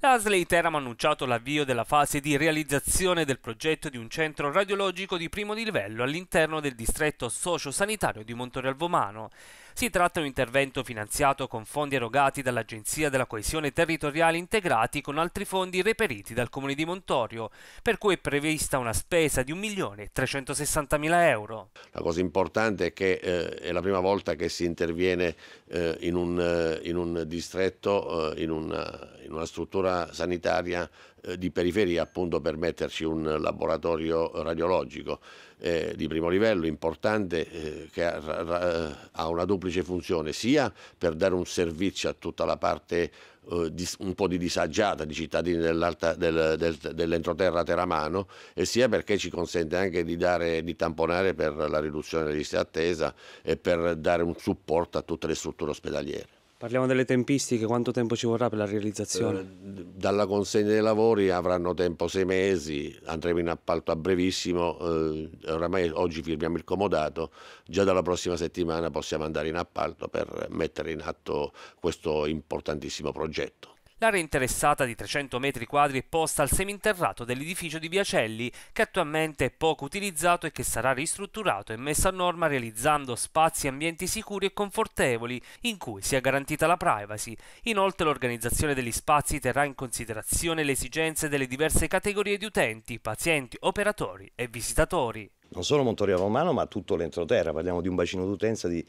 La Slater ha annunciato l'avvio della fase di realizzazione del progetto di un centro radiologico di primo livello all'interno del distretto sociosanitario di Montorial Vomano. Si tratta di un intervento finanziato con fondi erogati dall'Agenzia della Coesione Territoriale integrati con altri fondi reperiti dal Comune di Montorio, per cui è prevista una spesa di 1.360.000 euro. La cosa importante è che eh, è la prima volta che si interviene eh, in, un, eh, in, un, distretto, eh, in, una, in una struttura struttura sanitaria eh, di periferia appunto per metterci un laboratorio radiologico eh, di primo livello importante eh, che ha, ra, eh, ha, una duplice funzione sia per dare un servizio a tutta la parte eh, di, un po' di disagiata di cittadini del, del, dell'entroterra teramano e sia perché ci consente anche di, dare, di tamponare per la riduzione delle liste d'attesa e per dare un supporto a tutte le strutture ospedaliere. Parliamo delle tempistiche, quanto tempo ci vorrà per la realizzazione? Eh, dalla consegna dei lavori avranno tempo sei mesi, andremo in appalto a brevissimo, eh, oramai oggi firmiamo il comodato, già dalla prossima settimana possiamo andare in appalto per mettere in atto questo importantissimo progetto. L'area interessata di 300 metri quadri è posta al seminterrato dell'edificio di Viacelli, che attualmente è poco utilizzato e che sarà ristrutturato e messo a norma realizzando spazi e ambienti sicuri e confortevoli in cui sia garantita la privacy. Inoltre l'organizzazione degli spazi terrà in considerazione le esigenze delle diverse categorie di utenti, pazienti, operatori e visitatori non solo Montorio Romano ma tutto l'entroterra, parliamo di un bacino d'utenza di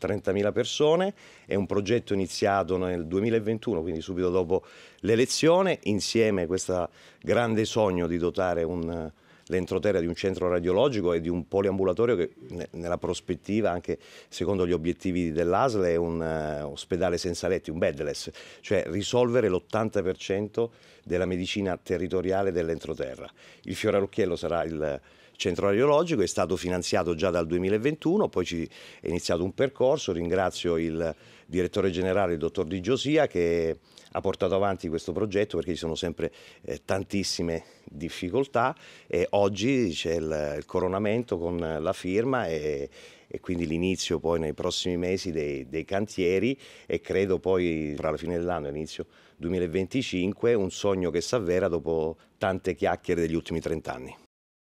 30.000 persone, è un progetto iniziato nel 2021, quindi subito dopo l'elezione, insieme a questo grande sogno di dotare un, l'entroterra di un centro radiologico e di un poliambulatorio che nella prospettiva, anche secondo gli obiettivi dell'ASL, è un uh, ospedale senza letti, un bedless, cioè risolvere l'80% della medicina territoriale dell'entroterra. Il Fiore Rocchiello sarà il centro radiologico, è stato finanziato già dal 2021, poi è iniziato un percorso, ringrazio il direttore generale, il dottor Di Giosia, che ha portato avanti questo progetto perché ci sono sempre eh, tantissime difficoltà e oggi c'è il, il, coronamento con la firma e, e quindi l'inizio poi nei prossimi mesi dei, dei, cantieri e credo poi tra la fine dell'anno e l'inizio 2025 un sogno che si avvera dopo tante chiacchiere degli ultimi 30 anni.